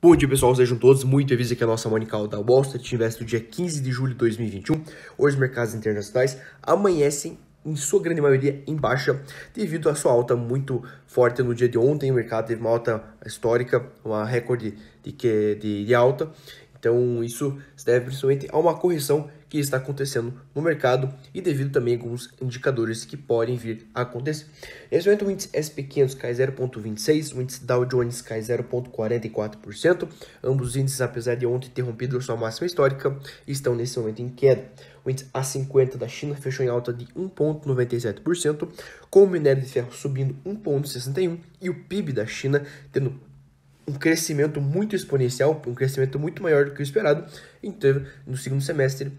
Bom dia, pessoal. Sejam todos muito bem-vindos aqui à nossa Manical da Wall Street Invest do dia 15 de julho de 2021. Hoje, os mercados internacionais amanhecem, em sua grande maioria, em baixa, devido à sua alta muito forte no dia de ontem. O mercado teve uma alta histórica, uma recorde de, de, de, de alta, então, isso se deve principalmente a uma correção que está acontecendo no mercado e devido também a alguns indicadores que podem vir a acontecer. Nesse momento, o índice SP500 cai 0,26%, o índice Dow Jones cai 0,44%. Ambos os índices, apesar de ontem ter rompido sua máxima histórica, estão nesse momento em queda. O índice A50 da China fechou em alta de 1,97%, com o minério de ferro subindo 1,61% e o PIB da China tendo um crescimento muito exponencial, um crescimento muito maior do que o esperado. Então, no segundo semestre,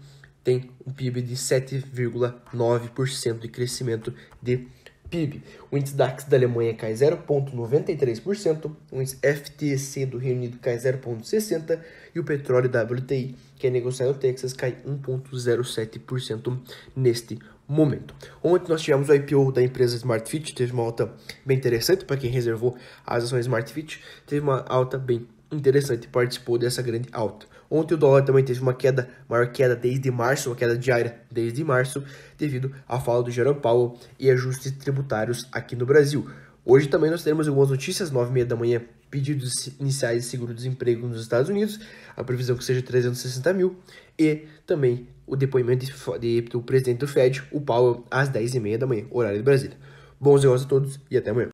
tem um PIB de 7,9% de crescimento de PIB. O índice DAX da Alemanha cai 0,93%, o índice FTSE do Reino Unido cai 0,60% e o petróleo WTI, que é negociado no Texas, cai 1,07% neste momento. Ontem nós tivemos o IPO da empresa SmartFit, teve uma alta bem interessante para quem reservou as ações SmartFit, teve uma alta bem interessante, participou dessa grande alta. Ontem o dólar também teve uma queda, maior queda desde março, uma queda diária desde março, devido à fala do Jerome Powell e ajustes tributários aqui no Brasil. Hoje também nós teremos algumas notícias, 9h30 da manhã, pedidos iniciais de seguro-desemprego nos Estados Unidos, a previsão que seja 360 mil, e também o depoimento de, de, do presidente do Fed, o Powell, às 10h30 da manhã, horário de Brasília. Bons negócios a todos e até amanhã.